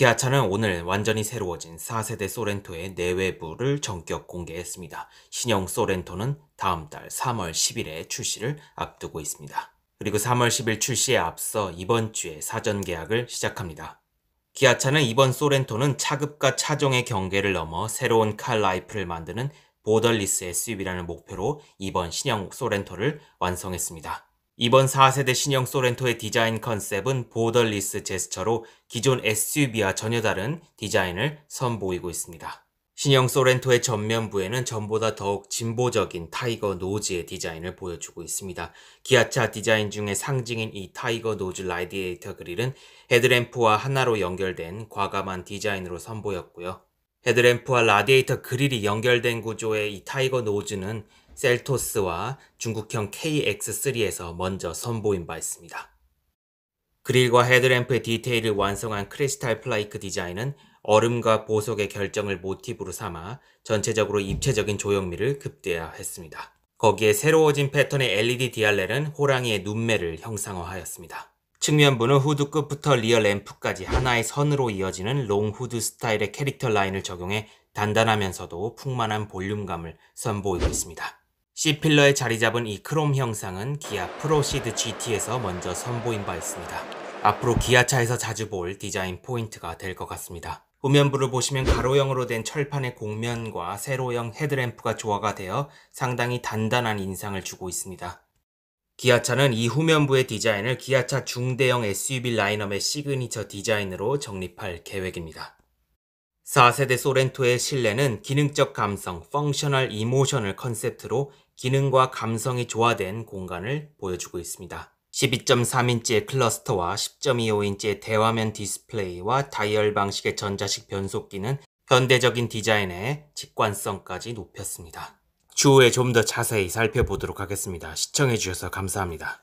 기아차는 오늘 완전히 새로워진 4세대 소렌토의 내외부를 전격 공개했습니다. 신형 소렌토는 다음 달 3월 10일에 출시를 앞두고 있습니다. 그리고 3월 10일 출시에 앞서 이번 주에 사전 계약을 시작합니다. 기아차는 이번 소렌토는 차급과 차종의 경계를 넘어 새로운 칼 라이프를 만드는 보더리스 SUV라는 목표로 이번 신형 소렌토를 완성했습니다. 이번 4세대 신형 소렌토의 디자인 컨셉은 보더리스 제스처로 기존 SUV와 전혀 다른 디자인을 선보이고 있습니다. 신형 소렌토의 전면부에는 전보다 더욱 진보적인 타이거 노즈의 디자인을 보여주고 있습니다. 기아차 디자인 중에 상징인 이 타이거 노즈 라이디에이터 그릴은 헤드램프와 하나로 연결된 과감한 디자인으로 선보였고요. 헤드램프와 라디에이터 그릴이 연결된 구조의 이 타이거 노즈는 셀토스와 중국형 KX3에서 먼저 선보인 바 있습니다. 그릴과 헤드램프의 디테일을 완성한 크리스탈 플라이크 디자인은 얼음과 보석의 결정을 모티브로 삼아 전체적으로 입체적인 조형미를 급대화했습니다. 거기에 새로워진 패턴의 LED 디알렐은 호랑이의 눈매를 형상화하였습니다. 측면부는 후드 끝부터 리어 램프까지 하나의 선으로 이어지는 롱 후드 스타일의 캐릭터 라인을 적용해 단단하면서도 풍만한 볼륨감을 선보이고 있습니다. C필러에 자리 잡은 이 크롬 형상은 기아 프로시드 GT에서 먼저 선보인 바 있습니다. 앞으로 기아차에서 자주 볼 디자인 포인트가 될 것 같습니다. 후면부를 보시면 가로형으로 된 철판의 곡면과 세로형 헤드램프가 조화가 되어 상당히 단단한 인상을 주고 있습니다. 기아차는 이 후면부의 디자인을 기아차 중대형 SUV 라인업의 시그니처 디자인으로 정립할 계획입니다. 4세대 소렌토의 실내는 기능적 감성, 펑셔널 이모션을 컨셉트로 기능과 감성이 조화된 공간을 보여주고 있습니다. 12.3인치의 클러스터와 10.25인치의 대화면 디스플레이와 다이얼 방식의 전자식 변속기는 현대적인 디자인의 직관성까지 높였습니다. 추후에 좀 더 자세히 살펴보도록 하겠습니다. 시청해주셔서 감사합니다.